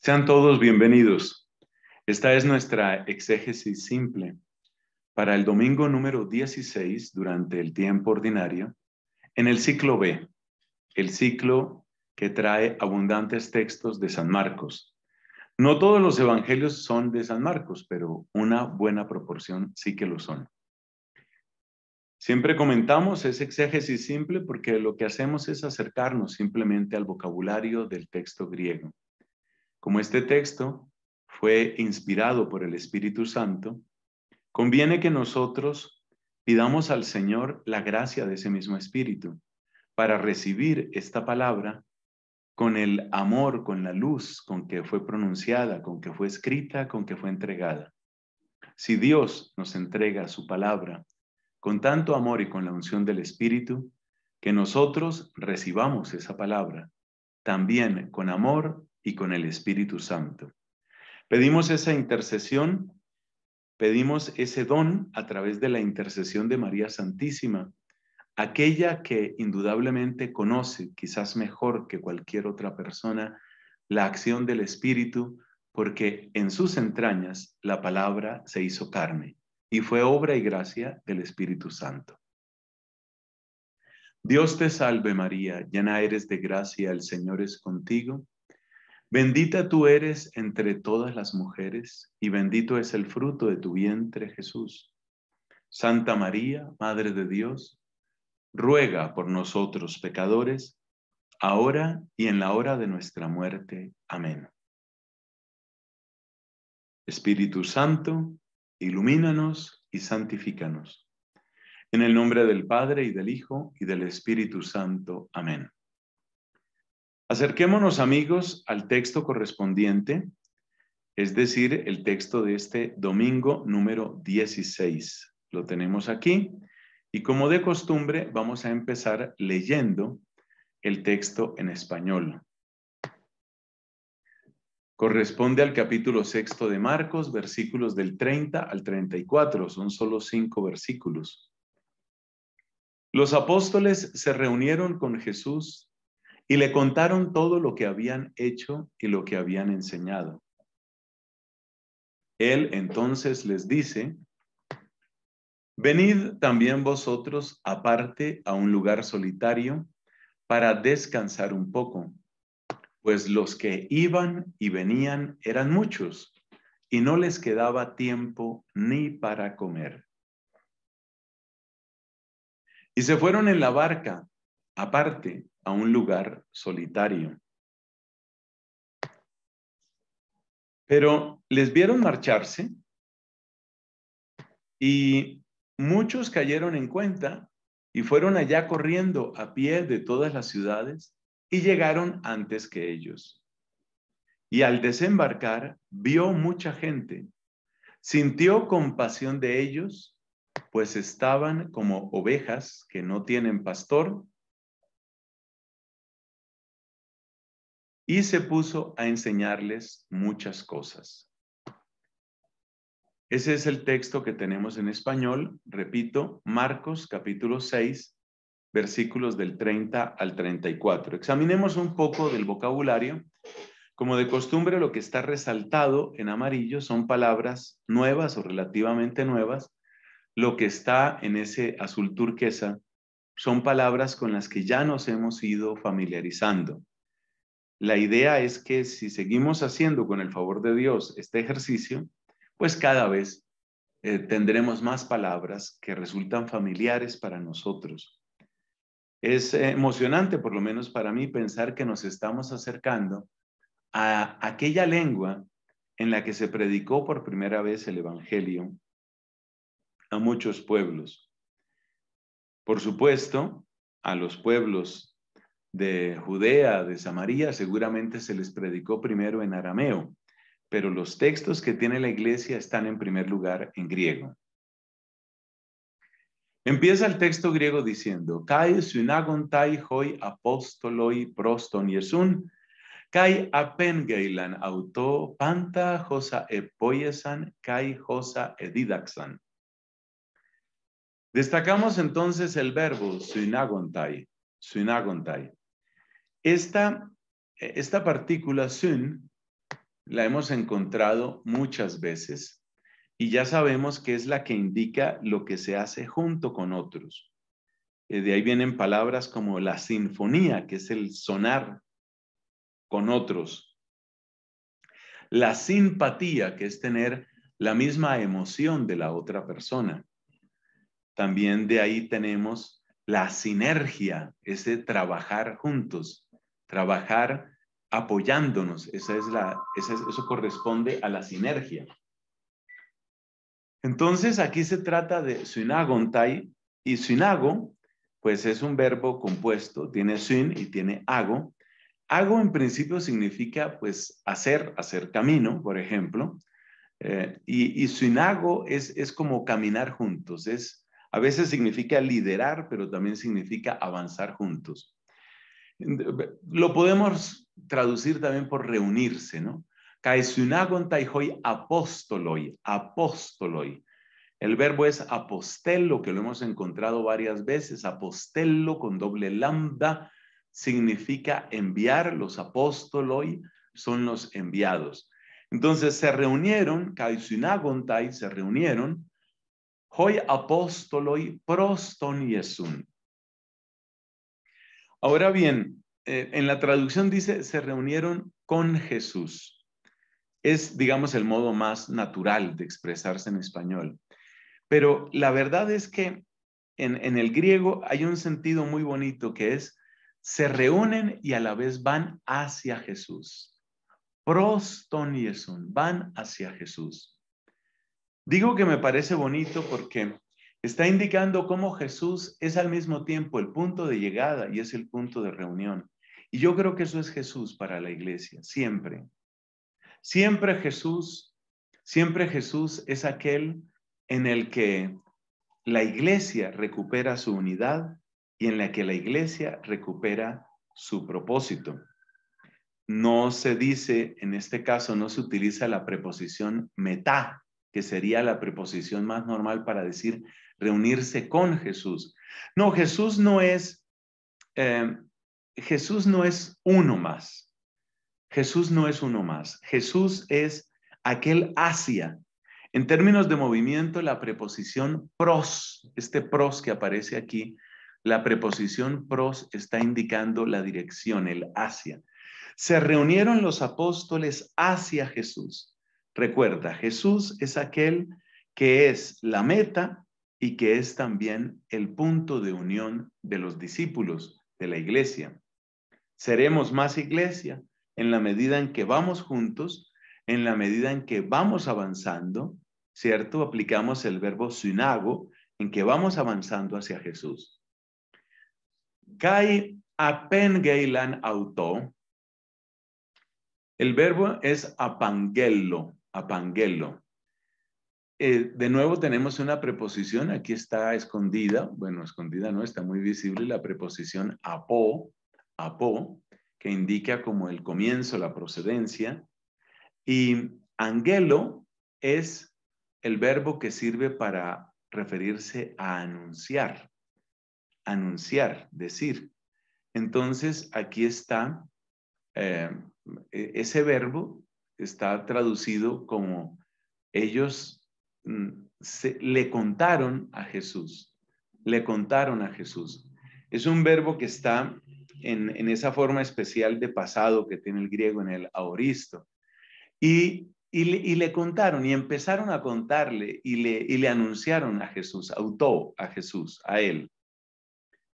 Sean todos bienvenidos. Esta es nuestra exégesis simple para el domingo número 16 durante el tiempo ordinario en el ciclo B, el ciclo que trae abundantes textos de San Marcos. No todos los evangelios son de San Marcos, pero una buena proporción sí que lo son. Siempre comentamos es exégesis simple porque lo que hacemos es acercarnos simplemente al vocabulario del texto griego. Como este texto fue inspirado por el Espíritu Santo, conviene que nosotros pidamos al Señor la gracia de ese mismo Espíritu para recibir esta palabra con el amor, con la luz con que fue pronunciada, con que fue escrita, con que fue entregada. Si Dios nos entrega su palabra con tanto amor y con la unción del Espíritu, que nosotros recibamos esa palabra también con amor, y con el Espíritu Santo. Pedimos esa intercesión, pedimos ese don a través de la intercesión de María Santísima, aquella que indudablemente conoce, quizás mejor que cualquier otra persona, la acción del Espíritu, porque en sus entrañas la palabra se hizo carne y fue obra y gracia del Espíritu Santo. Dios te salve María, llena eres de gracia, el Señor es contigo. Bendita tú eres entre todas las mujeres, y bendito es el fruto de tu vientre, Jesús. Santa María, Madre de Dios, ruega por nosotros pecadores, ahora y en la hora de nuestra muerte. Amén. Espíritu Santo, ilumínanos y santifícanos. En el nombre del Padre y del Hijo y del Espíritu Santo. Amén. Acerquémonos amigos al texto correspondiente, es decir, el texto de este domingo número 16. Lo tenemos aquí y como de costumbre vamos a empezar leyendo el texto en español. Corresponde al capítulo sexto de Marcos, versículos del 30 al 34, son solo cinco versículos. Los apóstoles se reunieron con Jesús y le contaron todo lo que habían hecho y lo que habían enseñado. Él entonces les dice, venid también vosotros aparte a un lugar solitario para descansar un poco, pues los que iban y venían eran muchos y no les quedaba tiempo ni para comer. Y se fueron en la barca aparte a un lugar solitario. Pero les vieron marcharse y muchos cayeron en cuenta y fueron allá corriendo a pie de todas las ciudades y llegaron antes que ellos. Y al desembarcar vio mucha gente, sintió compasión de ellos, pues estaban como ovejas que no tienen pastor y se puso a enseñarles muchas cosas. Ese es el texto que tenemos en español, repito, Marcos capítulo 6, versículos del 30 al 34. Examinemos un poco del vocabulario. Como de costumbre, lo que está resaltado en amarillo son palabras nuevas o relativamente nuevas. Lo que está en ese azul turquesa son palabras con las que ya nos hemos ido familiarizando. La idea es que si seguimos haciendo con el favor de Dios este ejercicio, pues cada vez eh, tendremos más palabras que resultan familiares para nosotros. Es eh, emocionante, por lo menos para mí, pensar que nos estamos acercando a aquella lengua en la que se predicó por primera vez el Evangelio a muchos pueblos. Por supuesto, a los pueblos de Judea, de Samaria, seguramente se les predicó primero en arameo, pero los textos que tiene la iglesia están en primer lugar en griego. Empieza el texto griego diciendo, Kai synagontai hoi apostoloi proston kai apengeilan auto panta hosa epoiesan, kai hosa edidaxan. Destacamos entonces el verbo synagontai, synagontai, esta, esta partícula sun la hemos encontrado muchas veces y ya sabemos que es la que indica lo que se hace junto con otros. Eh, de ahí vienen palabras como la sinfonía, que es el sonar con otros. La simpatía, que es tener la misma emoción de la otra persona. También de ahí tenemos la sinergia, ese trabajar juntos trabajar apoyándonos. es eso corresponde a la sinergia. Entonces, aquí se trata de sinagontai y sinago, pues es un verbo compuesto, tiene sin y tiene hago. Hago en principio significa pues hacer, hacer camino, por ejemplo, eh, y, sinago es, es como caminar juntos, es, a veces significa liderar, pero también significa avanzar juntos. Lo podemos traducir también por reunirse, ¿no? Caesunagon hoy apostoloi. apóstoloi. El verbo es apostello, que lo hemos encontrado varias veces. Apostello con doble lambda significa enviar. Los apostoloi son los enviados. Entonces se reunieron, caesunagontai se reunieron, Hoy apostoloi proston yesun. Ahora bien, eh, en la traducción dice, se reunieron con Jesús. Es, digamos, el modo más natural de expresarse en español. Pero la verdad es que en, el griego hay un sentido muy bonito que es, se reúnen y a la vez van hacia Jesús. Prostonieson, van hacia Jesús. Digo que me parece bonito porque Está indicando cómo Jesús es al mismo tiempo el punto de llegada y es el punto de reunión. Y yo creo que eso es Jesús para la iglesia, siempre. Siempre Jesús, siempre Jesús es aquel en el que la iglesia recupera su unidad y en la que la iglesia recupera su propósito. No se dice, en este caso no se utiliza la preposición meta, que sería la preposición más normal para decir reunirse con Jesús. No, Jesús no es, eh, Jesús no es uno más. Jesús no es uno más. Jesús es aquel hacia. En términos de movimiento, la preposición pros, este pros que aparece aquí, la preposición pros está indicando la dirección, el hacia. Se reunieron los apóstoles hacia Jesús. Recuerda, Jesús es aquel que es la meta, y que es también el punto de unión de los discípulos de la iglesia. Seremos más iglesia en la medida en que vamos juntos, en la medida en que vamos avanzando, ¿cierto? Aplicamos el verbo sinago, en que vamos avanzando hacia Jesús. Kai apengeilan auto. El verbo es apangelo, apangelo, eh, de nuevo tenemos una preposición, aquí está escondida, bueno, escondida no, está muy visible la preposición apó, apó, que indica como el comienzo, la procedencia, y angelo es el verbo que sirve para referirse a anunciar, anunciar, decir. Entonces, aquí está, eh, e-, ese verbo está traducido como ellos Mm, le contaron a Jesús. Le contaron a Jesús. Es un verbo que está en, esa forma especial de pasado que tiene el griego en el aoristo. Y, le, contaron y empezaron a contarle y le, y le anunciaron a Jesús, autó a Jesús, a él.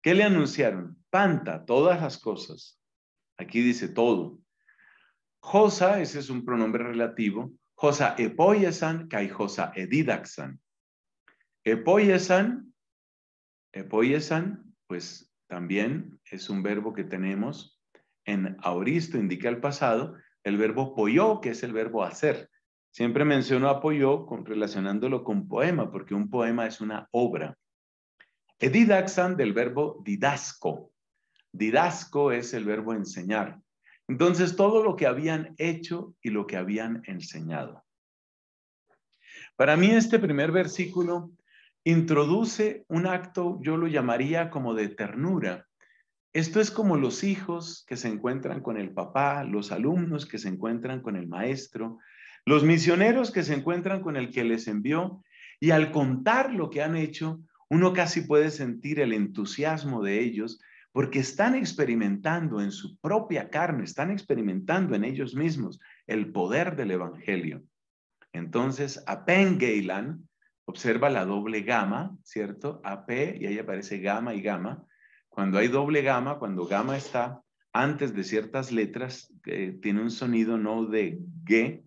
¿Qué le anunciaron? Panta, todas las cosas. Aquí dice todo. Josa, ese es un pronombre relativo, Josa epoyesan edidaxan. Epoyesan, pues también es un verbo que tenemos en auristo, indica el pasado, el verbo pollo, que es el verbo hacer. Siempre menciono a relacionándolo con poema, porque un poema es una obra. Edidaxan del verbo didasco. Didasco es el verbo enseñar. Entonces, todo lo que habían hecho y lo que habían enseñado. Para mí este primer versículo introduce un acto, yo lo llamaría como de ternura. Esto es como los hijos que se encuentran con el papá, los alumnos que se encuentran con el maestro, los misioneros que se encuentran con el que les envió, y al contar lo que han hecho, uno casi puede sentir el entusiasmo de ellos, porque están experimentando en su propia carne, están experimentando en ellos mismos el poder del Evangelio. Entonces, Apen observa la doble gama, ¿cierto? AP, y ahí aparece gama y gama. Cuando hay doble gama, cuando gama está antes de ciertas letras, eh, tiene un sonido no de G,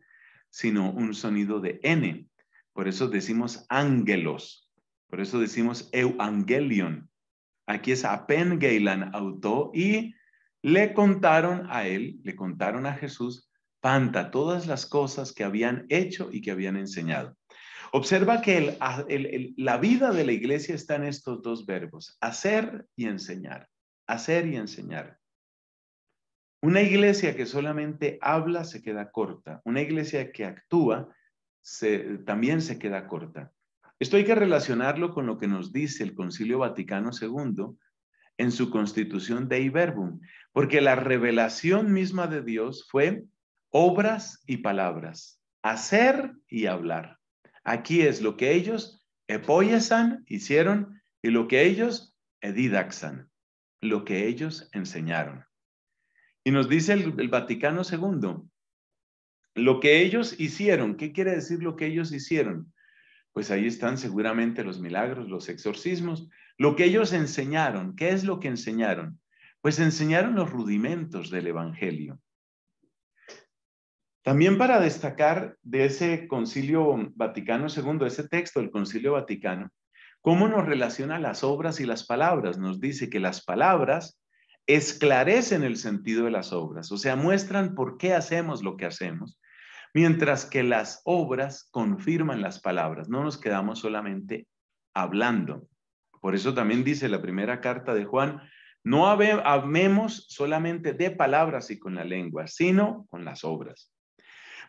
sino un sonido de N. Por eso decimos ángelos, por eso decimos euangelion, Aquí es a Geilan Auto y le contaron a él, le contaron a Jesús, Panta, todas las cosas que habían hecho y que habían enseñado. Observa que la vida de la iglesia está en estos dos verbos, hacer y enseñar, hacer y enseñar. Una iglesia que solamente habla se queda corta, una iglesia que actúa también se queda corta. Esto hay que relacionarlo con lo que nos dice el Concilio Vaticano II en su constitución de Verbum, porque la revelación misma de Dios fue obras y palabras, hacer y hablar. Aquí es lo que ellos epoyesan, hicieron, y lo que ellos edidaxan, lo que ellos enseñaron. Y nos dice el Vaticano II, lo que ellos hicieron, ¿qué quiere decir lo que ellos hicieron? pues ahí están seguramente los milagros, los exorcismos, lo que ellos enseñaron. ¿Qué es lo que enseñaron? Pues enseñaron los rudimentos del Evangelio. También para destacar de ese concilio Vaticano II, ese texto del concilio Vaticano, cómo nos relaciona las obras y las palabras. Nos dice que las palabras esclarecen el sentido de las obras, o sea, muestran por qué hacemos lo que hacemos, mientras que las obras confirman las palabras. No nos quedamos solamente hablando. Por eso también dice la primera carta de Juan, no amemos solamente de palabras y con la lengua, sino con las obras.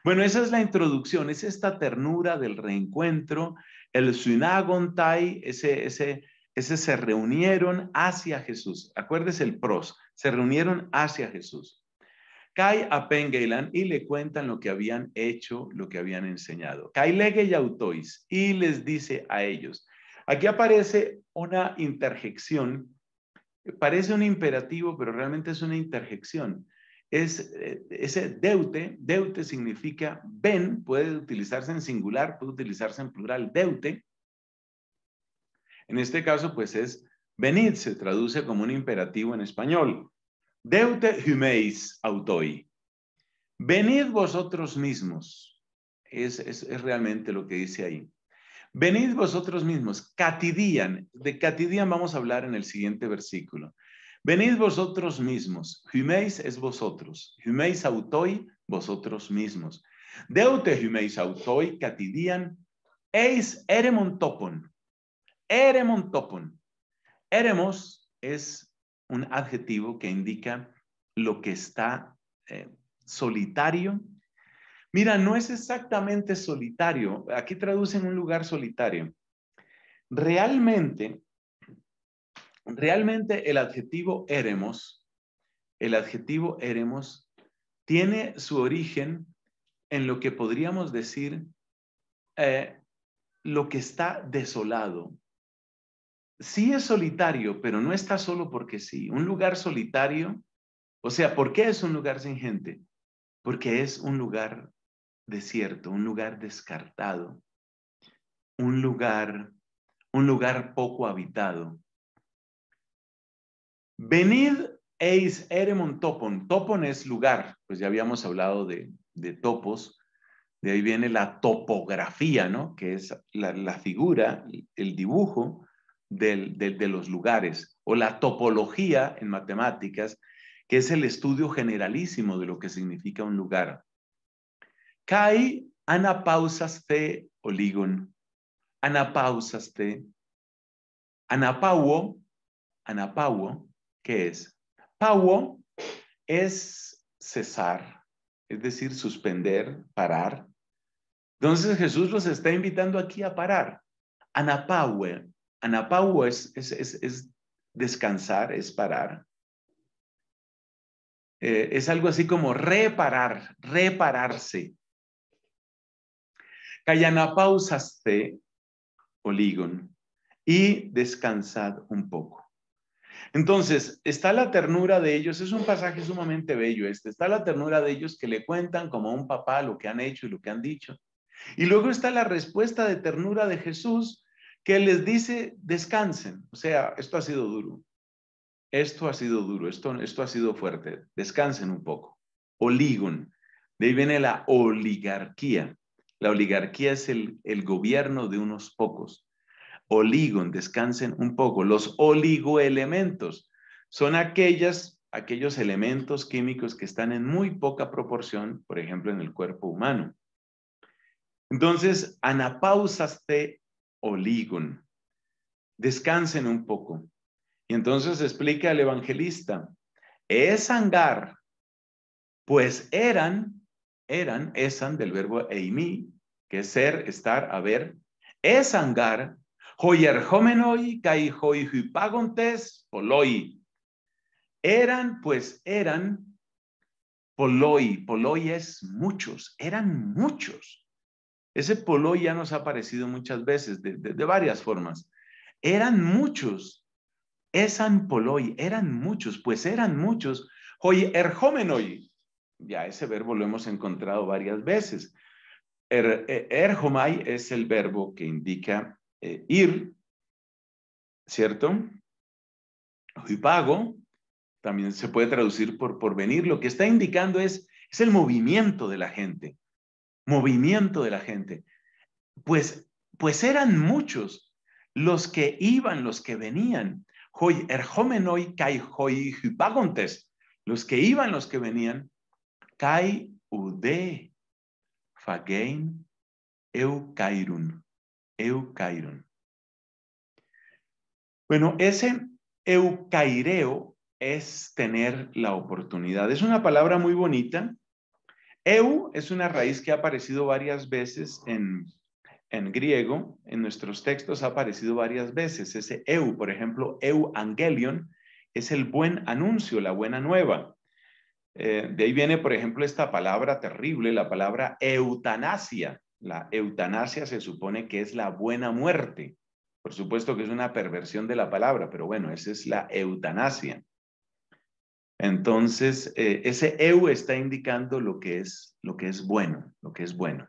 Bueno, esa es la introducción, es esta ternura del reencuentro, el sunagontai, ese, ese, ese se reunieron hacia Jesús. Acuérdese el pros, se reunieron hacia Jesús. Cae a Pengeilan y le cuentan lo que habían hecho, lo que habían enseñado. y autois y les dice a ellos. Aquí aparece una interjección, parece un imperativo, pero realmente es una interjección. Es eh, ese deute, deute significa ven, puede utilizarse en singular, puede utilizarse en plural, deute. En este caso, pues es venid, se traduce como un imperativo en español. Deute humeis autoi. Venid vosotros mismos. Es, realmente lo que dice ahí. Venid vosotros mismos. Catidian De catidian vamos a hablar en el siguiente versículo. Venid vosotros mismos. Humeis es vosotros. Humeis autoi, vosotros mismos. Deute humeis autoi, catidian. Eis eremontopon. topon. Eremos es un adjetivo que indica lo que está eh, solitario. Mira, no es exactamente solitario. Aquí traducen un lugar solitario. Realmente, realmente el adjetivo éremos, el adjetivo éremos tiene su origen en lo que podríamos decir eh, lo que está desolado, sí es solitario, pero no está solo porque sí. Un lugar solitario, o sea, ¿por qué es un lugar sin gente? Porque es un lugar desierto, un lugar descartado, un lugar, un lugar poco habitado. Venid eis eremon topon. Topon es lugar, pues ya habíamos hablado de, topos. De ahí viene la topografía, ¿no? Que es la figura, el dibujo del, de, los lugares, o la topología en matemáticas, que es el estudio generalísimo de lo que significa un lugar. Kai te oligon, anapausaste, anapauo, anapauo, ¿qué es? Pauo es cesar, es decir, suspender, parar. Entonces Jesús los está invitando aquí a parar. Anapaue, Anapau es, descansar, es parar. Eh, es algo así como reparar, repararse. saste, oligon, y descansad un poco. Entonces, está la ternura de ellos, es un pasaje sumamente bello este, está la ternura de ellos que le cuentan como a un papá lo que han hecho y lo que han dicho. Y luego está la respuesta de ternura de Jesús que les dice, descansen. O sea, esto ha sido duro. Esto ha sido duro, esto, esto ha sido fuerte. Descansen un poco. Oligon. De ahí viene la oligarquía. La oligarquía es el, gobierno de unos pocos. Oligon, descansen un poco. Los oligoelementos son aquellas, aquellos elementos químicos que están en muy poca proporción, por ejemplo, en el cuerpo humano. Entonces, anapausaste oligon. Descansen un poco. Y entonces explica al evangelista, es hangar, pues eran, eran, esan del verbo eimi, que es ser, estar, haber, es hangar, homenoi, kai hypagontes poloi. Eran, pues eran, poloi, poloi es muchos, eran muchos. Ese polo ya nos ha aparecido muchas veces, de, varias formas. Eran muchos, esan poloi, eran muchos, pues eran muchos. Hoy erjomenoi, ya ese verbo lo hemos encontrado varias veces. Er, e, erjomai es el verbo que indica eh, ir, ¿cierto? pago. también se puede traducir por, por venir. Lo que está indicando es, es el movimiento de la gente movimiento de la gente. Pues, pues eran muchos los que iban, los que venían. Hoy erjomenoi kai Los que iban, los que venían. Kai ude fagein eukairun. Eukairun. Bueno, ese eucaireo es tener la oportunidad. Es una palabra muy bonita Eu es una raíz que ha aparecido varias veces en, griego, en nuestros textos ha aparecido varias veces. Ese eu, por ejemplo, euangelion, es el buen anuncio, la buena nueva. Eh, de ahí viene, por ejemplo, esta palabra terrible, la palabra eutanasia. La eutanasia se supone que es la buena muerte. Por supuesto que es una perversión de la palabra, pero bueno, esa es la eutanasia. Entonces, eh, ese eu está indicando lo que, es, lo que es bueno, lo que es bueno.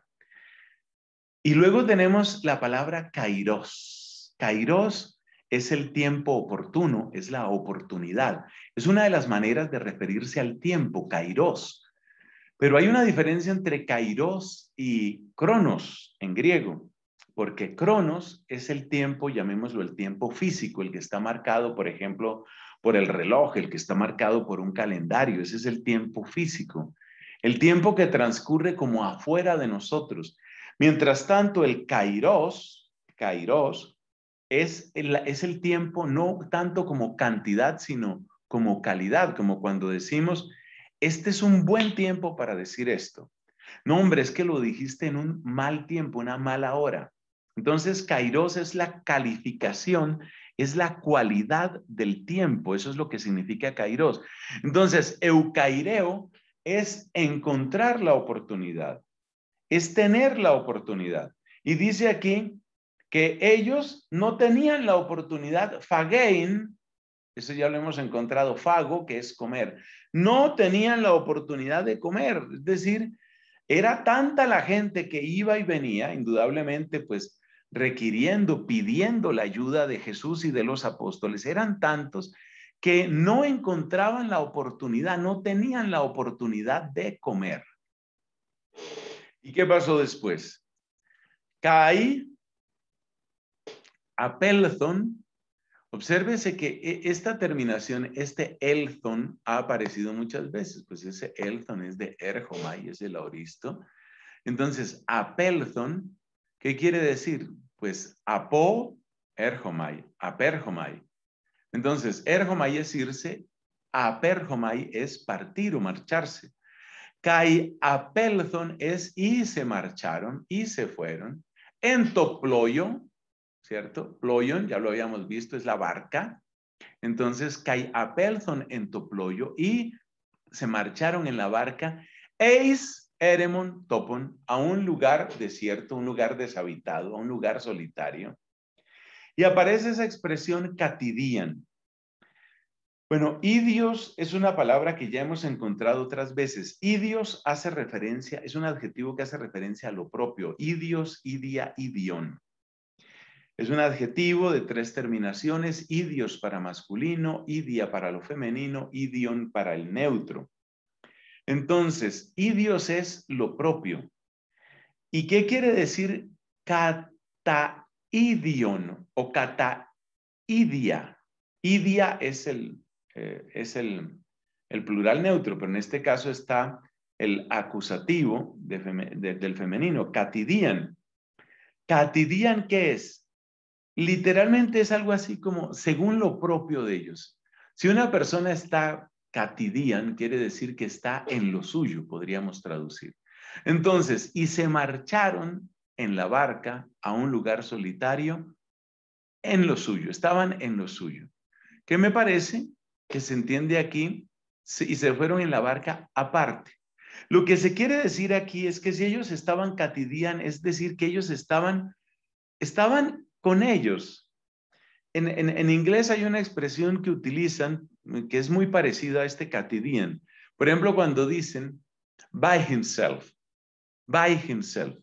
Y luego tenemos la palabra kairos. Kairos es el tiempo oportuno, es la oportunidad. Es una de las maneras de referirse al tiempo, kairos. Pero hay una diferencia entre kairos y cronos en griego, porque cronos es el tiempo, llamémoslo el tiempo físico, el que está marcado, por ejemplo, por el reloj, el que está marcado por un calendario, ese es el tiempo físico, el tiempo que transcurre como afuera de nosotros. Mientras tanto, el kairos, kairos, es el, tiempo no tanto como cantidad, sino como calidad, como cuando decimos, este es un buen tiempo para decir esto. No, hombre, es que lo dijiste en un mal tiempo, una mala hora. Entonces, Kairos es la calificación es la cualidad del tiempo. Eso es lo que significa kairos. Entonces, eucaireo es encontrar la oportunidad, es tener la oportunidad. Y dice aquí que ellos no tenían la oportunidad, fagein, eso ya lo hemos encontrado, fago, que es comer, no tenían la oportunidad de comer, es decir, era tanta la gente que iba y venía, indudablemente, pues requiriendo, pidiendo la ayuda de Jesús y de los apóstoles. Eran tantos que no encontraban la oportunidad, no tenían la oportunidad de comer. ¿Y qué pasó después? Caí Apelton Obsérvese que e, esta terminación, este Elthon, ha aparecido muchas veces, pues ese Elthon es de erho es el auristo. Entonces, Apelton ¿Qué quiere decir? Pues apo erjomai, aperjomai. Entonces, erjomai es irse, aperjomai es partir o marcharse. Kai apelzon es y se marcharon y se fueron. toployo, ¿cierto? Ployon, ya lo habíamos visto, es la barca. Entonces, kai apelzon toployo y se marcharon en la barca. Eis Eremon Topon a un lugar desierto, un lugar deshabitado, a un lugar solitario. Y aparece esa expresión catidian. Bueno, idios es una palabra que ya hemos encontrado otras veces. Idios hace referencia, es un adjetivo que hace referencia a lo propio. Idios, idia, idion. Es un adjetivo de tres terminaciones, idios para masculino, idia para lo femenino, idion para el neutro. Entonces, idios es lo propio. ¿Y qué quiere decir cataidion o cataidia? Idia es el, eh, es el, plural neutro, pero en este caso está el acusativo del femenino, catidian. ¿Catidian qué es? Literalmente es algo así como según lo propio de ellos. Si una persona está Catidian quiere decir que está en lo suyo, podríamos traducir. Entonces, y se marcharon en la barca a un lugar solitario en lo suyo, estaban en lo suyo. ¿Qué me parece que se entiende aquí y se fueron en la barca aparte. Lo que se quiere decir aquí es que si ellos estaban catidían, es decir, que ellos estaban, estaban con ellos, en, inglés hay una expresión que utilizan mm, que es muy parecida a este catidien. Por ejemplo, cuando dicen by himself, by himself.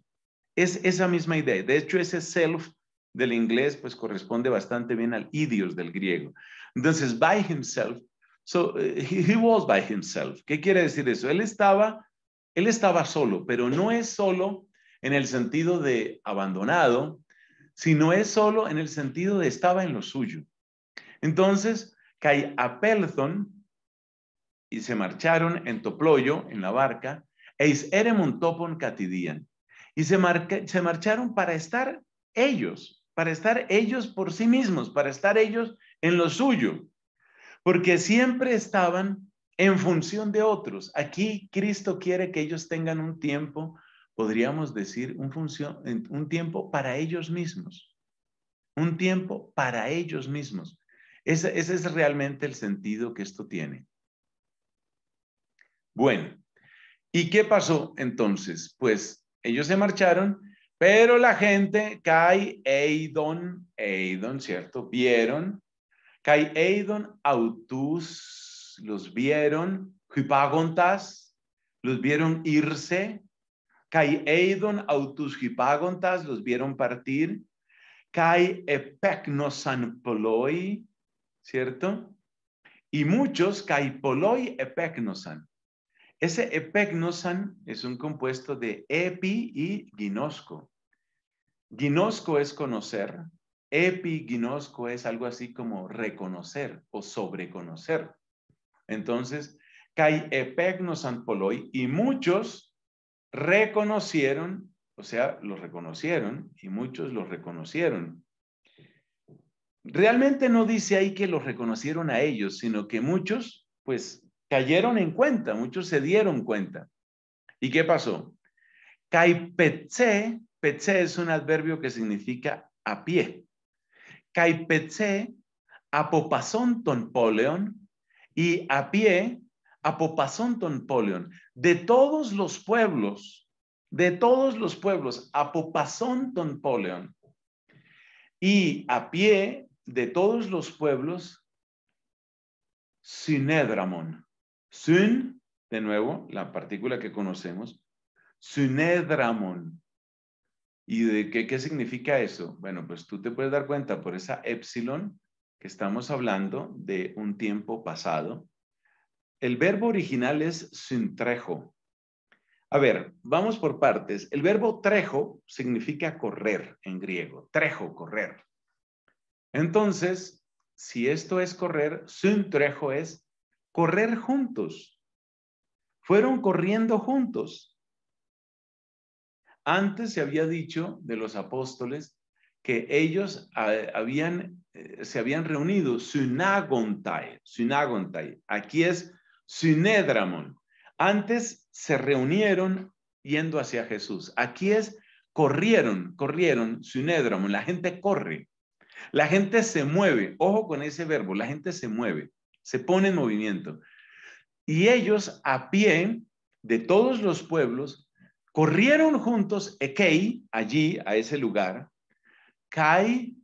Es esa misma idea. De hecho, ese self del inglés pues corresponde bastante bien al idios del griego. Entonces, by himself. So, eh, he, was by himself. ¿Qué quiere decir eso? Él estaba, él estaba solo, pero no es solo en el sentido de abandonado, sino es solo en el sentido de estaba en lo suyo. Entonces, cae a y se marcharon en Toployo, en la barca, eis eremon topon catidían. Y se marcharon para estar ellos, para estar ellos por sí mismos, para estar ellos en lo suyo, porque siempre estaban en función de otros. Aquí Cristo quiere que ellos tengan un tiempo podríamos decir, un, un tiempo para ellos mismos. Un tiempo para ellos mismos. Ese, es realmente el sentido que esto tiene. Bueno, ¿y qué pasó entonces? Pues ellos se marcharon, pero la gente, Kai, Eidon, Eidon, ¿cierto? Vieron. Kai, Eidon, Autus, los vieron. Hypagontas, los vieron irse. Kai eidon autus los vieron partir. Kai epegnosan poloi, ¿cierto? Y muchos, kai poloi epecnosan. Ese epecnosan es un compuesto de epi y ginosco. Ginosco es conocer, Epi ginosco es algo así como reconocer o sobreconocer. Entonces, kai epegnosan poloi y muchos reconocieron, o sea, los reconocieron y muchos los reconocieron. Realmente no dice ahí que los reconocieron a ellos, sino que muchos, pues, cayeron en cuenta, muchos se dieron cuenta. ¿Y qué pasó? Caipetse, petse es un adverbio que significa a pie. Caipetse, apopazón ton poleon, y a pie, apopazón ton poleon de todos los pueblos, de todos los pueblos, apopasón ton y a pie de todos los pueblos, sinedramon sin de nuevo, la partícula que conocemos, sinedramon ¿Y de qué, qué significa eso? Bueno, pues tú te puedes dar cuenta por esa epsilon que estamos hablando de un tiempo pasado, el verbo original es trejo. A ver, vamos por partes. El verbo trejo significa correr en griego. Trejo, correr. Entonces, si esto es correr, trejo es correr juntos. Fueron corriendo juntos. Antes se había dicho de los apóstoles que ellos ah, habían, eh, se habían reunido, synagontai, synagontai. Aquí es Sinedramon. Antes se reunieron yendo hacia Jesús. Aquí es corrieron, corrieron, Sinedramon. La gente corre. La gente se mueve. Ojo con ese verbo. La gente se mueve. Se pone en movimiento. Y ellos a pie de todos los pueblos corrieron juntos Ekei, allí, a ese lugar, Kai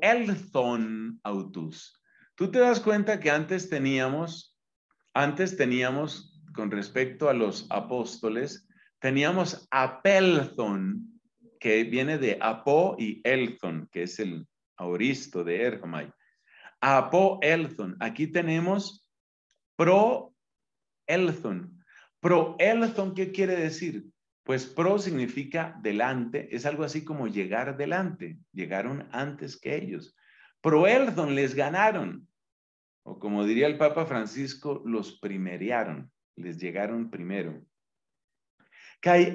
elthon autus. Tú te das cuenta que antes teníamos antes teníamos, con respecto a los apóstoles, teníamos Apelthon, que viene de Apo y Elthon, que es el auristo de Ergomay. Apo Elthon, aquí tenemos pro Elthon. Pro Elthon, ¿qué quiere decir? Pues pro significa delante, es algo así como llegar delante, llegaron antes que ellos. Pro Elthon les ganaron, o como diría el Papa Francisco, los primeriaron, les llegaron primero. Cai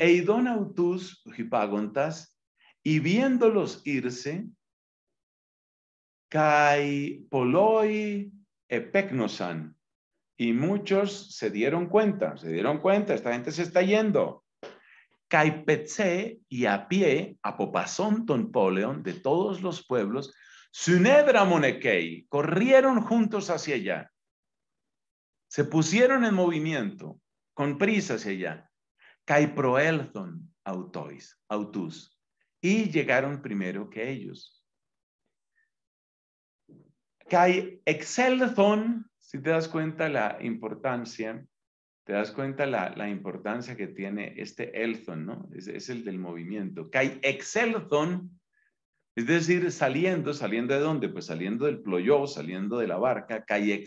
y viéndolos irse, cai poloi epecnosan, y muchos se dieron cuenta, se dieron cuenta, esta gente se está yendo. y a pie, a de todos los pueblos, Sunedra Monekei, corrieron juntos hacia allá. Se pusieron en movimiento, con prisa hacia allá. proelzon autois, autus, y llegaron primero que ellos. Kai excelthon, si te das cuenta la importancia, te das cuenta la, importancia que tiene este elthon, ¿no? Es, el del movimiento. Kai excelthon es decir, saliendo, saliendo de dónde? Pues saliendo del Ployó, saliendo de la barca, calle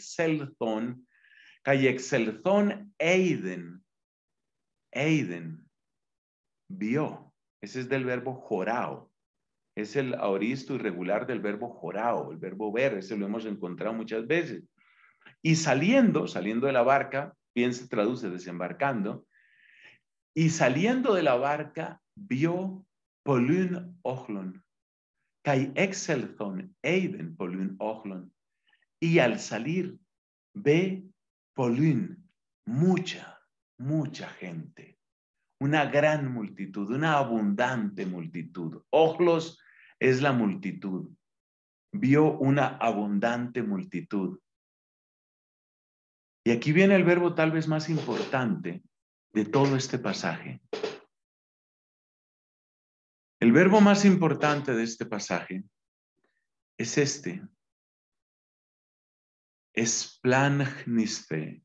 Cayexelzón Eiden. Eiden vio. Ese es del verbo jorao. Es el aoristo irregular del verbo jorao, el verbo ver, ese lo hemos encontrado muchas veces. Y saliendo, saliendo de la barca, bien se traduce desembarcando, y saliendo de la barca vio Polun ochlon. Y al salir, ve polun, mucha, mucha gente. Una gran multitud, una abundante multitud. Ojlos es la multitud. Vio una abundante multitud. Y aquí viene el verbo tal vez más importante de todo este pasaje. El verbo más importante de este pasaje es este. Esplangniste.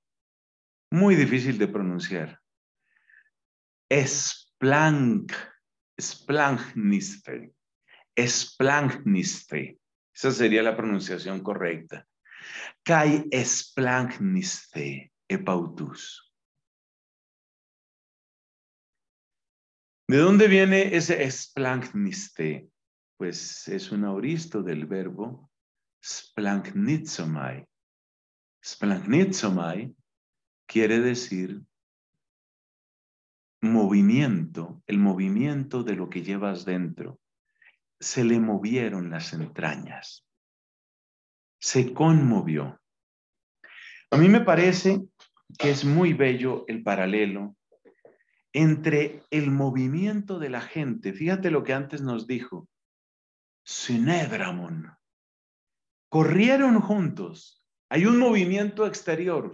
Muy difícil de pronunciar. Esplank. Esplangniste. Esplangniste. Esa sería la pronunciación correcta. Kai esplangniste epautus. ¿De dónde viene ese splangniste? Pues es un auristo del verbo splanknitzomai. Splanknitzomai quiere decir movimiento, el movimiento de lo que llevas dentro. Se le movieron las entrañas. Se conmovió. A mí me parece que es muy bello el paralelo entre el movimiento de la gente. Fíjate lo que antes nos dijo. Sunedramon. Corrieron juntos. Hay un movimiento exterior,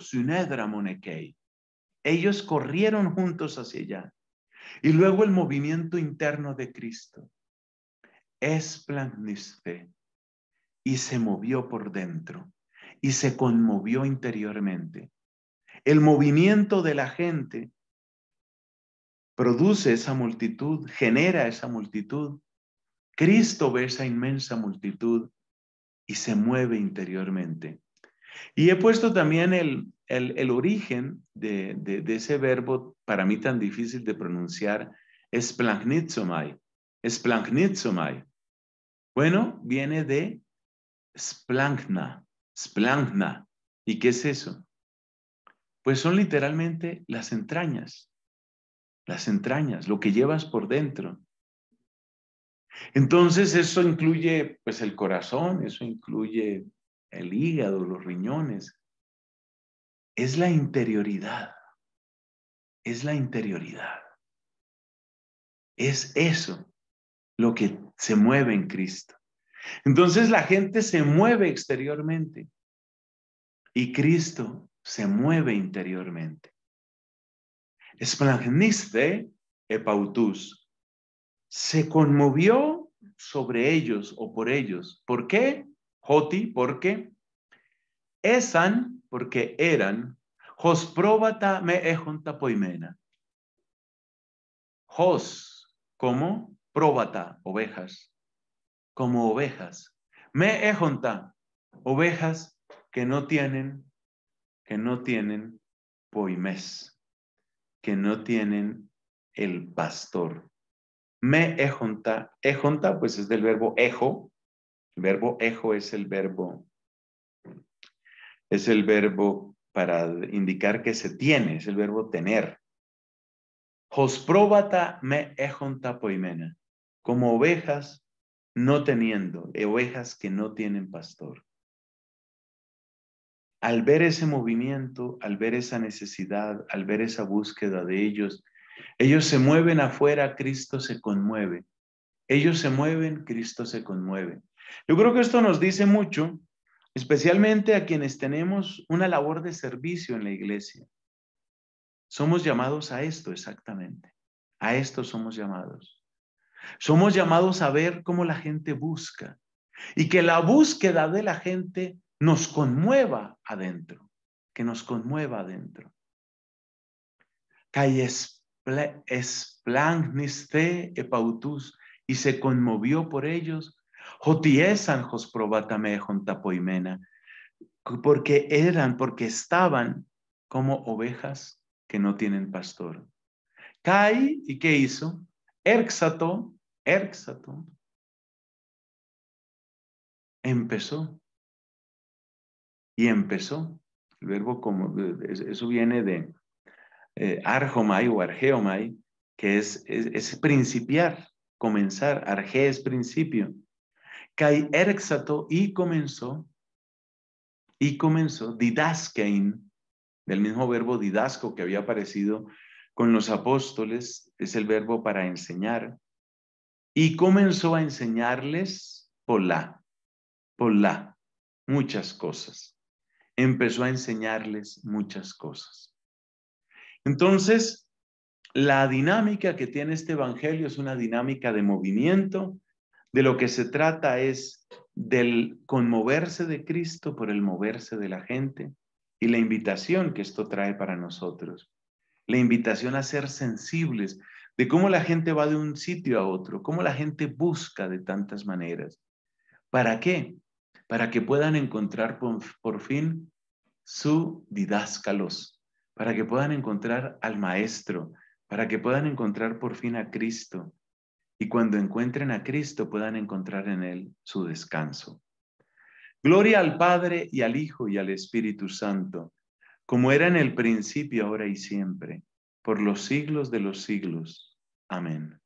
Ellos corrieron juntos hacia allá. Y luego el movimiento interno de Cristo. Esplanisfe. Y se movió por dentro. Y se conmovió interiormente. El movimiento de la gente produce esa multitud, genera esa multitud. Cristo ve esa inmensa multitud y se mueve interiormente. Y he puesto también el, origen de, ese verbo para mí tan difícil de pronunciar, es Splanchnitzomai. Bueno, viene de splankna, splankna. ¿Y qué es eso? Pues son literalmente las entrañas las entrañas, lo que llevas por dentro. Entonces eso incluye pues el corazón, eso incluye el hígado, los riñones. Es la interioridad. Es la interioridad. Es eso lo que se mueve en Cristo. Entonces la gente se mueve exteriormente y Cristo se mueve interiormente. Esplagniste epautus. Se conmovió sobre ellos o por ellos. ¿Por qué? Joti, porque esan, porque eran, jos probata me ejonta poimena. Jos, como probata, ovejas, como ovejas. Me ejonta, ovejas que no tienen, que no tienen poimés que no tienen el pastor. Me ejonta, ejonta pues es del verbo ejo, el verbo ejo es el verbo, es el verbo para indicar que se tiene, es el verbo tener. Josprobata me ejonta poimena, como ovejas no teniendo, ovejas que no tienen pastor al ver ese movimiento, al ver esa necesidad, al ver esa búsqueda de ellos, ellos se mueven afuera, Cristo se conmueve. Ellos se mueven, Cristo se conmueve. Yo creo que esto nos dice mucho, especialmente a quienes tenemos una labor de servicio en la iglesia. Somos llamados a esto exactamente. A esto somos llamados. Somos llamados a ver cómo la gente busca y que la búsqueda de la gente nos conmueva adentro, que nos conmueva adentro. esplagnice epautus, y se conmovió por ellos, jotiesan probatamejon jontapoimena, porque eran, porque estaban como ovejas que no tienen pastor. Cay, ¿y qué hizo? Erxato, Erxato, empezó y empezó. El verbo como, eso viene de eh, arjomai o argeomai, que es, es, principiar, comenzar. Arge es principio. Kai erxato y comenzó, y comenzó didaskein, del mismo verbo didasco que había aparecido con los apóstoles, es el verbo para enseñar, y comenzó a enseñarles polá, polá, muchas cosas empezó a enseñarles muchas cosas. Entonces, la dinámica que tiene este Evangelio es una dinámica de movimiento. De lo que se trata es del conmoverse de Cristo por el moverse de la gente y la invitación que esto trae para nosotros. La invitación a ser sensibles de cómo la gente va de un sitio a otro, cómo la gente busca de tantas maneras. ¿Para qué? para que puedan encontrar por, fin su didáscalos, para que puedan encontrar al Maestro, para que puedan encontrar por fin a Cristo y cuando encuentren a Cristo puedan encontrar en Él su descanso. Gloria al Padre y al Hijo y al Espíritu Santo, como era en el principio, ahora y siempre, por los siglos de los siglos. Amén.